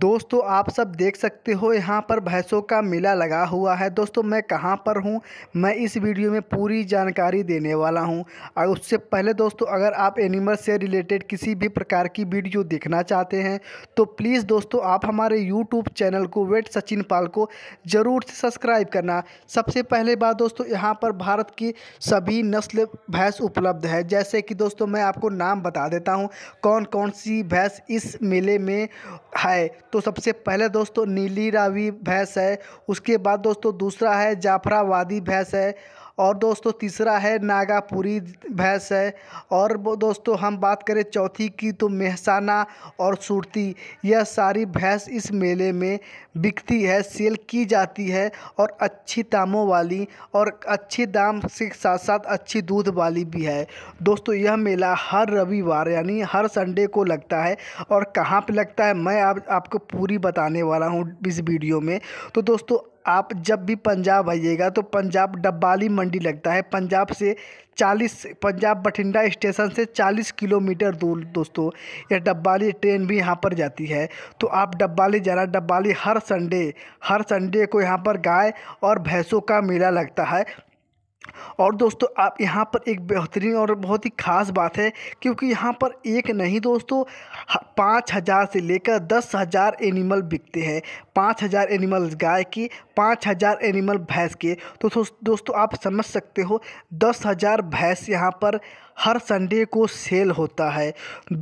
दोस्तों आप सब देख सकते हो यहाँ पर भैंसों का मेला लगा हुआ है दोस्तों मैं कहाँ पर हूँ मैं इस वीडियो में पूरी जानकारी देने वाला हूँ और उससे पहले दोस्तों अगर आप एनिमल से रिलेटेड किसी भी प्रकार की वीडियो देखना चाहते हैं तो प्लीज़ दोस्तों आप हमारे यूट्यूब चैनल को वेट सचिन पाल को ज़रूर से सब्सक्राइब करना सबसे पहले बात दोस्तों यहाँ पर भारत की सभी नस्ल भैंस उपलब्ध है जैसे कि दोस्तों मैं आपको नाम बता देता हूँ कौन कौन सी भैंस इस मेले में है तो सबसे पहले दोस्तों नीली रावी भैंस है उसके बाद दोस्तों दूसरा है जाफरावादी भैंस है और दोस्तों तीसरा है नागापुरी भैंस है और दोस्तों हम बात करें चौथी की तो मेहसाना और सुरती यह सारी भैंस इस मेले में बिकती है सेल की जाती है और अच्छी दामों वाली और अच्छे दाम से साथ साथ अच्छी दूध वाली भी है दोस्तों यह मेला हर रविवार यानी हर संडे को लगता है और कहाँ पे लगता है मैं आप, आपको पूरी बताने वाला हूँ इस वीडियो में तो दोस्तों आप जब भी पंजाब आइएगा तो पंजाब डब्बाली मंडी लगता है पंजाब से चालीस पंजाब बठिंडा स्टेशन से चालीस किलोमीटर दूर दोस्तों यह डब्बाली ट्रेन भी यहाँ पर जाती है तो आप डब्बाली जाना डब्बाली हर संडे हर संडे को यहाँ पर गाय और भैंसों का मेला लगता है और दोस्तों आप यहाँ पर एक बेहतरीन और बहुत ही ख़ास बात है क्योंकि यहाँ पर एक नहीं दोस्तों पाँच हज़ार से लेकर दस हज़ार एनिमल बिकते हैं पाँच हज़ार एनिमल गाय के पाँच हज़ार एनिमल भैंस के तो दोस्तों आप समझ सकते हो दस हज़ार भैंस यहाँ पर हर संडे को सेल होता है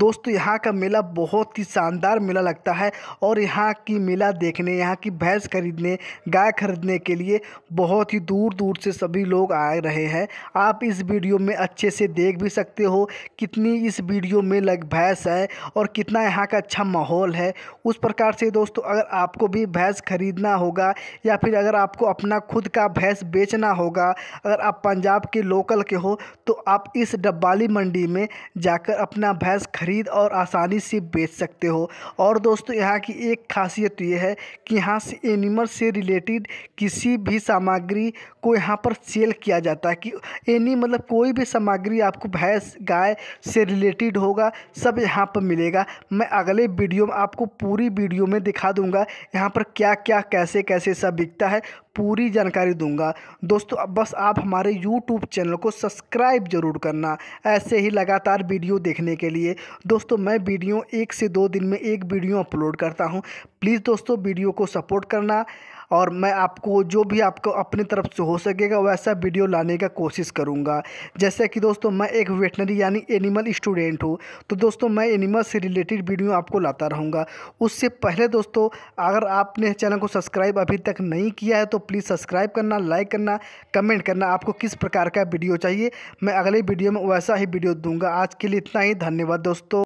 दोस्तों यहाँ का मेला बहुत ही शानदार मेला लगता है और यहाँ की मेला देखने यहाँ की भैंस खरीदने गाय खरीदने के लिए बहुत ही दूर दूर से सभी लोग आए बना रहे हैं आप इस वीडियो में अच्छे से देख भी सकते हो कितनी इस वीडियो में लग भैंस है और कितना यहाँ का अच्छा माहौल है उस प्रकार से दोस्तों अगर आपको भी भैंस खरीदना होगा या फिर अगर आपको अपना खुद का भैंस बेचना होगा अगर आप पंजाब के लोकल के हो तो आप इस डब्बाली मंडी में जाकर अपना भैंस खरीद और आसानी से बेच सकते हो और दोस्तों यहाँ की एक खासियत ये है कि यहाँ से एनिमल से रिलेटेड किसी भी सामग्री को यहाँ पर सेल किया बताया जाता है कि एनी मतलब कोई भी सामग्री आपको भैंस गाय से रिलेटेड होगा सब यहाँ पर मिलेगा मैं अगले वीडियो में आपको पूरी वीडियो में दिखा दूँगा यहाँ पर क्या क्या कैसे कैसे सब बिकता है पूरी जानकारी दूंगा दोस्तों बस आप हमारे YouTube चैनल को सब्सक्राइब जरूर करना ऐसे ही लगातार वीडियो देखने के लिए दोस्तों मैं वीडियो एक से दो दिन में एक वीडियो अपलोड करता हूँ प्लीज़ दोस्तों वीडियो को सपोर्ट करना और मैं आपको जो भी आपको अपनी तरफ से हो सकेगा वैसा वीडियो लाने का कोशिश करूँगा जैसे कि दोस्तों मैं एक वेटनरी यानी एनिमल स्टूडेंट हूँ तो दोस्तों मैं एनिमल से रिलेटेड वीडियो आपको लाता रहूँगा उससे पहले दोस्तों अगर आपने चैनल को सब्सक्राइब अभी तक नहीं किया है तो प्लीज़ सब्सक्राइब करना लाइक करना कमेंट करना आपको किस प्रकार का वीडियो चाहिए मैं अगले वीडियो में वैसा ही वीडियो दूंगा आज के लिए इतना ही धन्यवाद दोस्तों